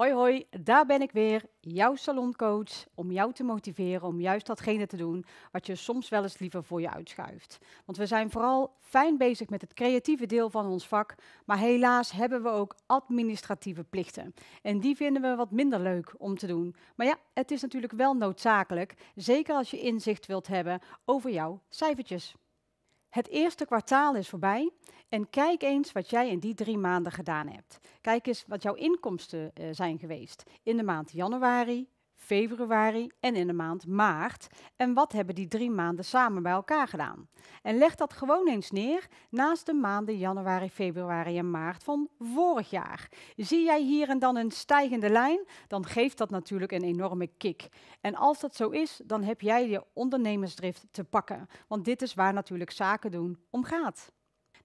Hoi hoi, daar ben ik weer, jouw saloncoach, om jou te motiveren om juist datgene te doen wat je soms wel eens liever voor je uitschuift. Want we zijn vooral fijn bezig met het creatieve deel van ons vak, maar helaas hebben we ook administratieve plichten. En die vinden we wat minder leuk om te doen. Maar ja, het is natuurlijk wel noodzakelijk, zeker als je inzicht wilt hebben over jouw cijfertjes. Het eerste kwartaal is voorbij en kijk eens wat jij in die drie maanden gedaan hebt. Kijk eens wat jouw inkomsten eh, zijn geweest in de maand januari, februari en in de maand maart. En wat hebben die drie maanden samen bij elkaar gedaan? En leg dat gewoon eens neer naast de maanden januari, februari en maart van vorig jaar. Zie jij hier en dan een stijgende lijn, dan geeft dat natuurlijk een enorme kick. En als dat zo is, dan heb jij je ondernemersdrift te pakken. Want dit is waar natuurlijk zaken doen om gaat.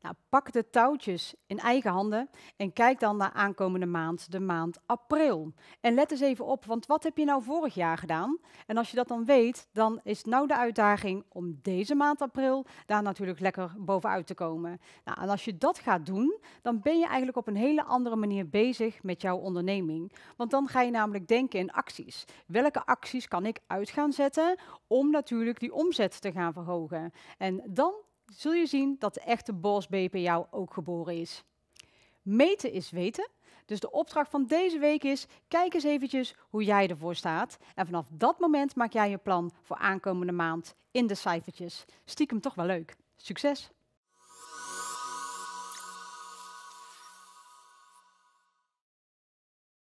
Nou, pak de touwtjes in eigen handen en kijk dan naar aankomende maand, de maand april. En let eens even op, want wat heb je nou vorig jaar gedaan? En als je dat dan weet, dan is nou de uitdaging om deze maand april daar natuurlijk lekker bovenuit te komen. Nou, en als je dat gaat doen, dan ben je eigenlijk op een hele andere manier bezig met jouw onderneming. Want dan ga je namelijk denken in acties. Welke acties kan ik uit gaan zetten om natuurlijk die omzet te gaan verhogen? En dan zul je zien dat de echte bosbee bij jou ook geboren is. Meten is weten. Dus de opdracht van deze week is, kijk eens eventjes hoe jij ervoor staat. En vanaf dat moment maak jij je plan voor aankomende maand in de cijfertjes. Stiekem toch wel leuk. Succes!